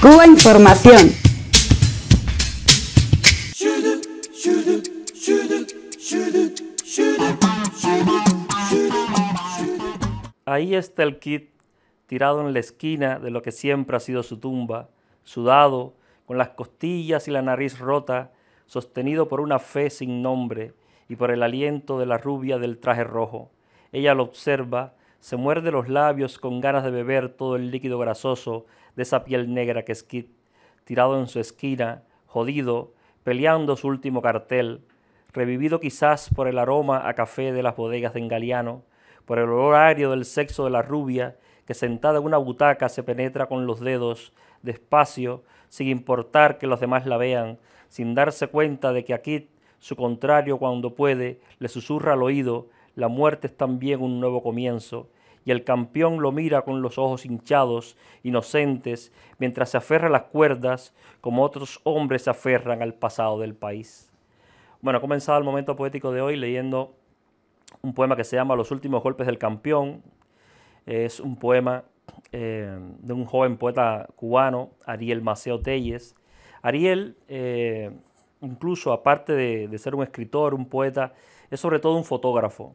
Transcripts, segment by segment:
Cuba Información. Ahí está el kit tirado en la esquina de lo que siempre ha sido su tumba, sudado, con las costillas y la nariz rota, sostenido por una fe sin nombre y por el aliento de la rubia del traje rojo. Ella lo observa se muerde los labios con ganas de beber todo el líquido grasoso de esa piel negra que Kit, tirado en su esquina, jodido, peleando su último cartel, revivido quizás por el aroma a café de las bodegas de Engaliano, por el olor aéreo del sexo de la rubia que sentada en una butaca se penetra con los dedos, despacio, sin importar que los demás la vean, sin darse cuenta de que aquí su contrario cuando puede le susurra al oído la muerte es también un nuevo comienzo, y el campeón lo mira con los ojos hinchados, inocentes, mientras se aferra a las cuerdas como otros hombres se aferran al pasado del país. Bueno, comenzado el momento poético de hoy leyendo un poema que se llama Los últimos golpes del campeón. Es un poema eh, de un joven poeta cubano, Ariel Maceo Telles. Ariel eh, incluso aparte de, ser un escritor, un poeta, es sobre todo un fotógrafo,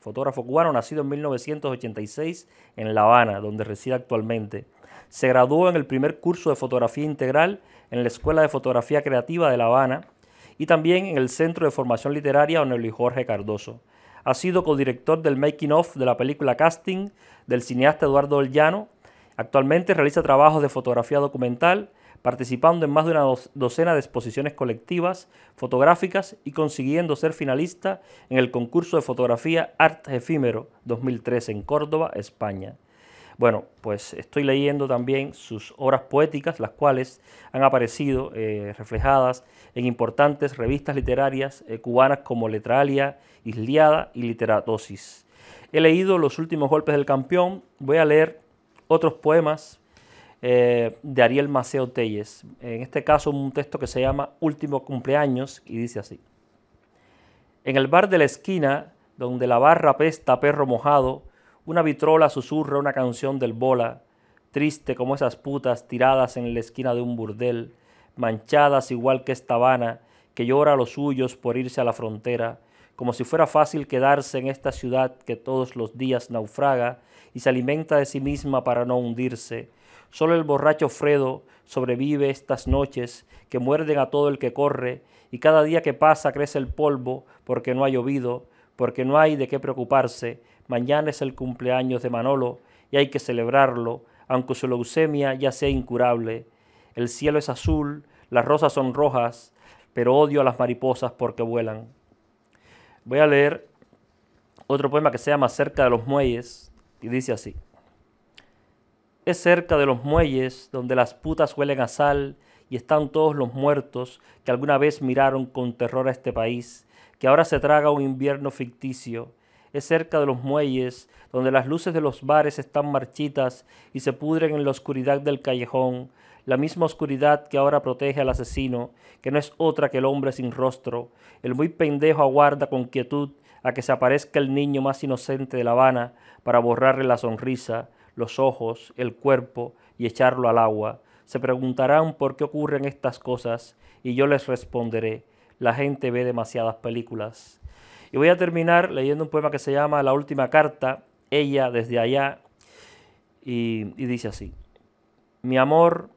fotógrafo cubano nacido en 1986 en La Habana, donde reside actualmente. Se graduó en el primer curso de fotografía integral en la Escuela de Fotografía Creativa de La Habana y también en el Centro de Formación Literaria Onelio Jorge Cardoso. Ha sido codirector del making of de la película Casting del cineasta Eduardo Olllano. Actualmente realiza trabajos de fotografía documental participando en más de una docena de exposiciones colectivas, fotográficas y consiguiendo ser finalista en el concurso de fotografía Art Efímero 2013 en Córdoba, España. Bueno, pues estoy leyendo también sus obras poéticas, las cuales han aparecido eh, reflejadas en importantes revistas literarias eh, cubanas como Letralia, Isliada y Literatosis. He leído Los últimos golpes del campeón, voy a leer otros poemas eh, de Ariel Maceo Telles. En este caso, un texto que se llama Último cumpleaños y dice así. En el bar de la esquina, donde la barra pesta perro mojado, una vitrola susurra una canción del bola, triste como esas putas tiradas en la esquina de un burdel, manchadas igual que esta Habana, que llora a los suyos por irse a la frontera, como si fuera fácil quedarse en esta ciudad que todos los días naufraga y se alimenta de sí misma para no hundirse, Solo el borracho Fredo sobrevive estas noches que muerden a todo el que corre y cada día que pasa crece el polvo porque no ha llovido, porque no hay de qué preocuparse. Mañana es el cumpleaños de Manolo y hay que celebrarlo, aunque su leucemia ya sea incurable. El cielo es azul, las rosas son rojas, pero odio a las mariposas porque vuelan. Voy a leer otro poema que se llama Cerca de los Muelles y dice así. Es cerca de los muelles donde las putas huelen a sal y están todos los muertos que alguna vez miraron con terror a este país, que ahora se traga un invierno ficticio. Es cerca de los muelles donde las luces de los bares están marchitas y se pudren en la oscuridad del callejón, la misma oscuridad que ahora protege al asesino, que no es otra que el hombre sin rostro. El muy pendejo aguarda con quietud a que se aparezca el niño más inocente de La Habana para borrarle la sonrisa los ojos, el cuerpo y echarlo al agua. Se preguntarán por qué ocurren estas cosas y yo les responderé, la gente ve demasiadas películas. Y voy a terminar leyendo un poema que se llama La Última Carta, ella desde allá, y, dice así, mi amor,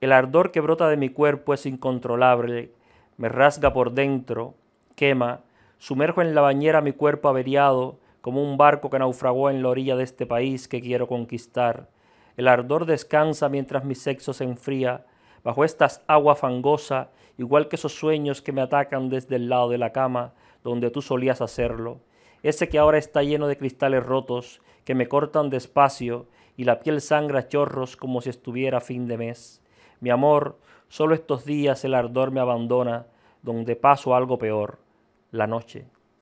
el ardor que brota de mi cuerpo es incontrolable, me rasga por dentro, quema, sumerjo en la bañera mi cuerpo averiado, como un barco que naufragó en la orilla de este país que quiero conquistar. El ardor descansa mientras mi sexo se enfría bajo estas aguas fangosa, igual que esos sueños que me atacan desde el lado de la cama donde tú solías hacerlo. Ese que ahora está lleno de cristales rotos que me cortan despacio y la piel sangra a chorros como si estuviera fin de mes. Mi amor, solo estos días el ardor me abandona, donde paso algo peor, la noche.